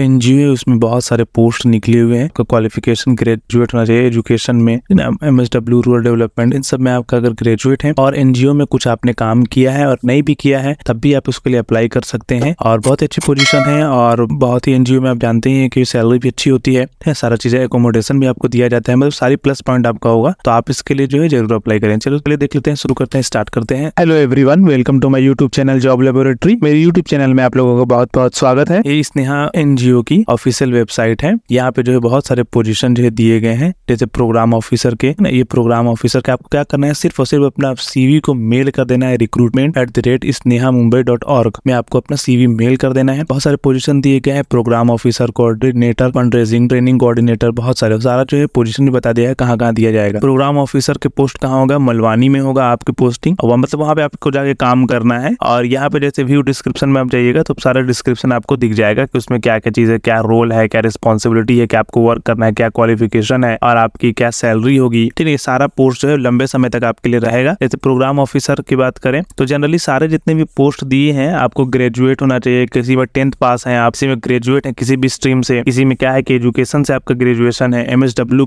N उसमें बहुत सारे पोस्ट निकले हुए हैं क्वालिफिकेशन ग्रेजुएट होना चाहिए एजुकेशन में M S W rural development इन सब में आपका अगर ग्रेजुएट है और एनजीओ में कुछ आपने काम किया है और नहीं भी किया है तब भी आप उसके लिए अप्लाई कर सकते हैं और बहुत अच्छी पोजिशन है और बहुत ही एनजीओ में आप जानते हैं कि सैलरी भी अच्छी होती है सारा चीजें एकोमोडेशन भी आपको दिया जाता है मतलब सारी प्लस पॉइंट आपका होगा तो आप इसके लिए जो है जरूर अप्लाई करें चलो पहले देख लेते हैं शुरू करते हैं स्टार्ट करते हैं hello every welcome to my YouTube channel job laboratory मेरे यूट्यूब चैनल में आप लोगों का बहुत बहुत स्वागत है ये स्नेहा एनजीओ एनजीओ की ऑफिशियल वेबसाइट है यहाँ पे जो है बहुत सारे पोजीशन जो है दिए गए हैं जैसे प्रोग्राम ऑफिसर के ना ये प्रोग्राम ऑफिसर के आपको क्या करना है सिर्फ और सिर्फ अपना सीवी को मेल कर देना है recruitment at the rate Sneha Mumbai dot org में आपको अपना सीवी मेल कर देना है बहुत सारे पोजिशन दिए गए हैं programme officer coordinator fund raising training coordinator बहुत सारे सारा जो है पोजिशन भी बता दिया है कहाँ कहाँ दिया जाएगा प्रोग्राम ऑफिसर के पोस्ट कहाँ होगा मलवानी में होगा आपकी पोस्टिंग और मतलब वहाँ पे आपको जाके काम करना है और यहाँ पे जैसे व्यू डिस्क्रिप्शन में आप जाइएगा तो सारा डिस्क्रिप्शन आपको दिख जाएगा कि उसमें क्या क्या चीज़ है क्या रोल है क्या रिस्पॉन्सिबिलिटी है क्या आपको वर्क करना है क्या क्वालिफिकेशन है और आपकी क्या सैलरी होगी ठीक है सारा पोस्ट जो है लंबे समय तक आपके लिए रहेगा जैसे प्रोग्राम ऑफिसर की बात करें तो जनरली सारे जितने भी पोस्ट दिए हैं आपको ग्रेजुएट होना चाहिए किसी में टेंथ पास है आप किसी में ग्रेजुएट है किसी भी स्ट्रीम से किसी में क्या है कि एजुकेशन से आपका ग्रेजुएशन है एम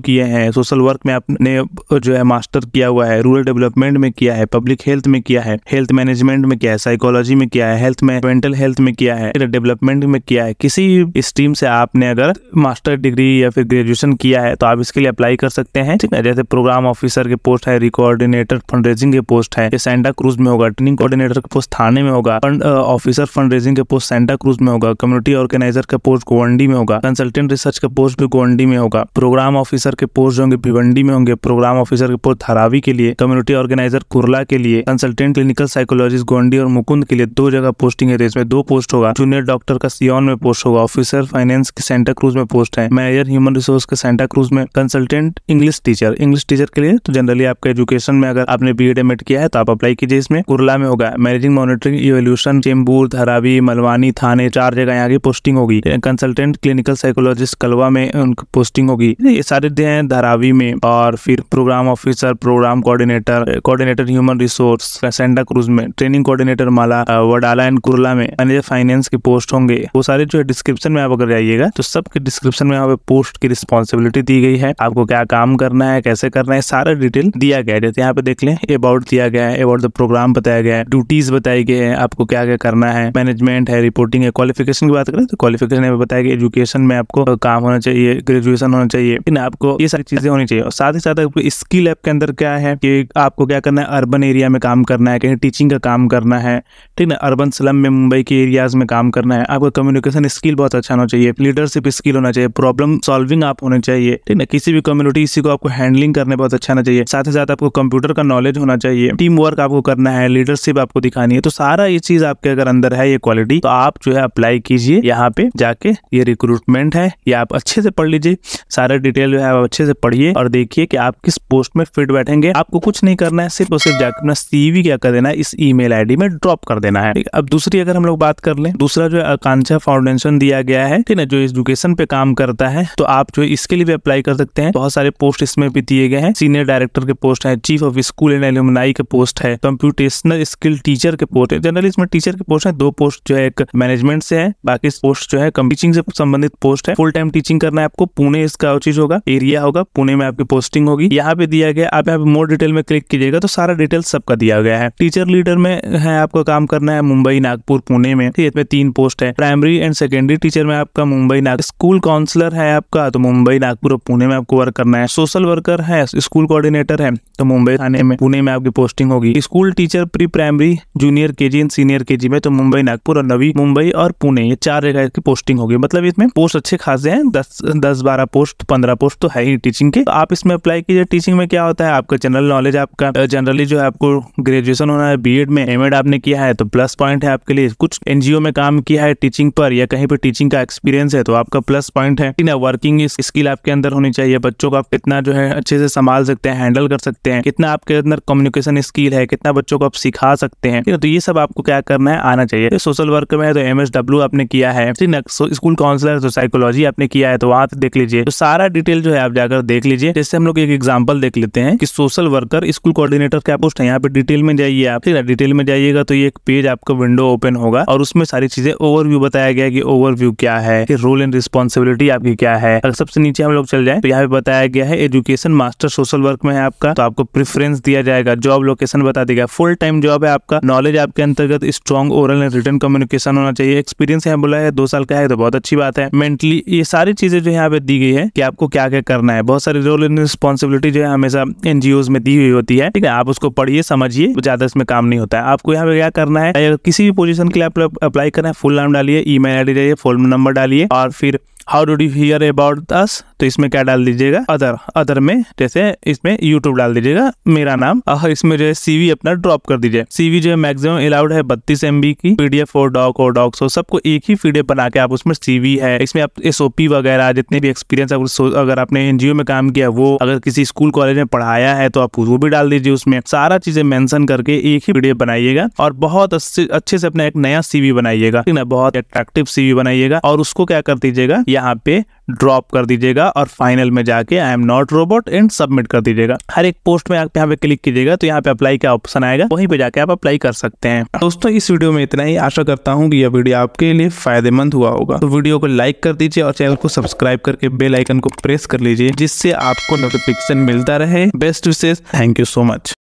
किए हैं सोशल वर्क में आपने जो है मास्टर किया हुआ है रूरल डेवलपमेंट में किया है पब्लिक हेल्थ में किया है हेल्थ मैनेजमेंट में किया है साइकोलॉजी में किया है हेल्थ में मेंटल हेल्थ में किया है डेवलपमेंट में किया है किसी इस स्ट्रीम से आपने अगर मास्टर डिग्री या फिर ग्रेजुएशन किया है तो आप इसके लिए अप्लाई कर सकते हैं ठीक है जैसे प्रोग्राम ऑफिसर के पोस्ट है रिकॉर्डिनेटर फंड रेजिंग के पोस्ट है सेंटा क्रूज में होगा ट्रेनिंग कोऑर्डिनेटर के पोस्ट थाने में होगा फंड ऑफिसर फंड रेजिंग के पोस्ट सेंटा क्रूज में होगा कम्युनिटी ऑर्गेनाइजर का पोस्ट गोवंडी में होगा कंसल्टेंट रिसर्च का पोस्ट भी गोवंडी में होगा प्रोग्राम ऑफिसर के पोस्ट होंगे भिवंडी में होंगे प्रोग्राम ऑफिसर के पोस्ट धारावी के लिए कम्युनिटी ऑर्गेनाइजर कुरला के लिए कंसल्टेंट क्लिनिकल साइकोलॉजिस्ट गोवंडी और मुकुंद के लिए दो जगह पोस्टिंग है तो इसमें दो पोस्ट होगा जूनियर डॉक्टर का सियोन में पोस्ट होगा ऑफिसर ऑफिसर फाइनेंस के सेंटा क्रूज में पोस्ट है मैनेजर ह्यूमन रिसोर्स के सेंटा क्रूज में consultant English teacher English teacher के लिए तो जनरली आपके एजुकेशन में अगर आपने बी एड किया है तो आप अप्लाई कीजिए इसमें कुरला में होगा managing monitoring evolution Chembur Dharavi Malvani Thane चार जगह यहाँ की पोस्टिंग होगी कंसल्टेंट क्लिनिकल साइकोलॉजिस्ट कलवा में उनकी पोस्टिंग होगी ये सारे हैं धारावी में और फिर programme officer programme coordinator coordinator human resource Santa Cruz में ट्रेनिंग कोऑर्डिनेटर माला वडाला एंड कुरला में मैनेजर फाइनेंस के पोस्ट होंगे वो सारे जो है डिस्क्रिप्शन में में आप अगर जाइएगा तो सबके डिस्क्रिप्शन में यहाँ पे पोस्ट की रिस्पॉन्सिबिलिटी दी गई है आपको क्या काम करना है कैसे करना है सारा डिटेल दिया गया है जैसे यहाँ पे देख लें अबाउट दिया गया है अबाउट द प्रोग्राम बताया गया है ड्यूटीज बताई गई है आपको क्या क्या करना है मैनेजमेंट है रिपोर्टिंग है क्वालिफिकेशन की बात करें तो क्वालिफिकेशन में बताया गया एजुकेशन में आपको काम होना चाहिए ग्रेजुएशन होना चाहिए लेकिन आपको ये सारी चीजें होनी चाहिए और साथ ही साथ आपको स्किल ऐप के अंदर क्या है कि आपको क्या करना है अर्बन एरिया में काम करना है कहीं टीचिंग का काम करना है ठीक है अर्बन स्लम में मुंबई के एरियाज में काम करना है आपको कम्युनिकेशन स्किल बहुत अच्छा होना चाहिए लीडरशिप स्किल होना चाहिए प्रॉब्लम सॉल्विंग आप होने चाहिए ठीक ना किसी भी कम्युनिटी इसी को आपको हैंडलिंग करने बहुत अच्छा होना चाहिए साथ ही साथ आपको कंप्यूटर का नॉलेज होना चाहिए टीम वर्क आपको करना है लीडरशिप आपको दिखानी है तो सारा ये चीज आपके अगर अंदर है ये क्वालिटी तो आप जो है अप्लाई कीजिए यहाँ पे जाके ये रिक्रूटमेंट है ये आप अच्छे से पढ़ लीजिए सारा डिटेल जो है आप अच्छे से पढ़िए और देखिए कि आप किस पोस्ट में फिट बैठेंगे आपको कुछ नहीं करना है सिर्फ और सिर्फ जाकर अपना सीवी क्या कर देना है इस ईमेल आईडी में ड्रॉप कर देना है अब दूसरी अगर हम लोग बात कर लें दूसरा जो है आकांक्षा फाउंडेशन दिया गया गया है ठीक है जो एजुकेशन पे काम करता है तो आप जो इसके लिए भी अप्लाई कर सकते हैं बहुत सारे पोस्ट इसमें भी दिए गए हैं सीनियर डायरेक्टर के पोस्ट है chief of school and alumni के पोस्ट है कंप्यूटेशनल स्किल टीचर के पोस्ट है जनरली इसमें टीचर के पोस्ट है दो पोस्ट जो है एक मैनेजमेंट से है बाकी पोस्ट जो है टीचिंग से संबंधित पोस्ट है फुल टाइम टीचिंग करना है आपको पुणे इसका चीज होगा एरिया होगा पुणे में आपकी पोस्टिंग होगी यहाँ पे दिया गया आप यहाँ पे मोर डिटेल में क्लिक कीजिएगा तो सारा डिटेल सबका दिया गया है टीचर लीडर में है आपको काम करना है मुंबई नागपुर पुणे में तीन पोस्ट है primary and secondary teacher teacher में आपका मुंबई नागपुर स्कूल काउंसलर है आपका तो मुंबई नागपुर और पुणे में आपको वर्क करना है सोशल वर्कर है स्कूल कोऑर्डिनेटर है तो मुंबई थाने में पुणे में आपकी पोस्टिंग होगी school teacher pre primary junior K G senior के जी में तो मुंबई नागपुर और नवी मुंबई और पुणे ये चार जगह की पोस्टिंग होगी मतलब इसमें पोस्ट अच्छे खासे हैं दस दस बारह पोस्ट पंद्रह पोस्ट तो है ही टीचिंग के आप इसमें अप्लाई कीजिए टीचिंग में क्या होता है आपका जनरल नॉलेज आपका जनरली जो है आपको ग्रेजुएशन होना है बी में एम आपने किया है तो प्लस पॉइंट है आपके लिए कुछ एनजीओ में काम किया है टीचिंग पर या कहीं पर टीचिंग का एक्सपीरियंस है तो आपका प्लस पॉइंट है वर्किंग स्किल आपके अंदर होनी चाहिए बच्चों को आप कितना जो है अच्छे से संभाल सकते हैं हैंडल कर सकते हैं कितना आपके अंदर कम्युनिकेशन स्किल है कितना बच्चों को आप सिखा सकते हैं ठीक है तो ये सब आपको क्या करना है आना चाहिए सोशल तो वर्क में है तो एम आपने किया है ठीक ना स्कूल काउंसिलर तो साइकोलॉजी आपने किया है तो, तो, तो वहां देख लीजिए तो सारा डिटेल जो है आप जाकर देख लीजिए जैसे हम लोग एक एग्जाम्पल देख लेते हैं कि सोशल वर्कर स्कूल कोऑर्डिनेटर क्या पोस्ट है यहाँ पे डिटेल में जाइए आप ठीक है डिटेल में जाइएगा तो ये एक पेज आपका विंडो ओपन होगा और उसमें सारी चीजें ओवरव्यू बताया गया कि ओवरव्यू क्या है फिर रोल एंड रिस्पॉन्सिबिलिटी आपकी क्या है अगर सबसे नीचे हम लोग चल जाए तो यहाँ पे बताया गया है एजुकेशन मास्टर सोशल वर्क में है आपका तो आपको प्रिफरेंस दिया जाएगा जॉब लोकेशन बता दिया फुल टाइम जॉब है आपका नॉलेज आपके अंतर्गत strong oral and written communication होना चाहिए एक्सपीरियंस यहाँ बोला है दो साल का है तो बहुत अच्छी बात है मेंटली ये सारी चीजें जो यहाँ पे दी गई है कि आपको क्या क्या करना है बहुत सारी रोल एंड रिस्पॉन्सिबिलिटी जो है हमेशा एनजीओ में दी हुई होती है ठीक है आप उसको पढ़िए समझिए ज्यादा इसमें काम नहीं होता है आपको यहाँ पे क्या करना है किसी भी पोजिशन के लिए आप अप्लाई करना है फुल नाम डालिए email ID form number डालिए और फिर how do you hear about this तो इसमें क्या डाल दीजिएगा अदर अदर में जैसे इसमें यूट्यूब डाल दीजिएगा मेरा नाम इसमें जो है सीवी अपना ड्रॉप कर दीजिए सीवी जो है मैक्सिमम अलाउड है बत्तीस एम की पीडीएफ और डॉक और डॉक्स हो सबको एक ही पीडीएफ बना के आप उसमें सीवी है इसमें आप एसओपी वगैरह जितने भी एक्सपीरियंस अगर अगर आपने एनजीओ में काम किया वो अगर किसी स्कूल कॉलेज में पढ़ाया है तो आप वो भी डाल दीजिए उसमें सारा चीजें मैंशन करके एक ही पीडीएफ बनाइएगा और बहुत अच्छे से अपना एक नया सीवी बनाइएगा ठीक ना बहुत अट्रैक्टिव सीवी बनाइएगा और उसको क्या कर दीजिएगा यहाँ पे ड्रॉप कर दीजिएगा और फाइनल में जाके I am not robot and submit कर दीजिएगा हर एक पोस्ट में आप यहाँ पे क्लिक कीजिएगा तो यहाँ पे अप्लाई का ऑप्शन आएगा वहीं पे जाके आप अप्लाई कर सकते हैं दोस्तों इस वीडियो में इतना ही आशा करता हूँ कि यह वीडियो आपके लिए फायदेमंद हुआ होगा तो वीडियो को लाइक कर दीजिए और चैनल को सब्सक्राइब करके बेलाइकन को प्रेस कर लीजिए जिससे आपको नोटिफिकेशन मिलता रहे बेस्ट विशेष थैंक यू सो मच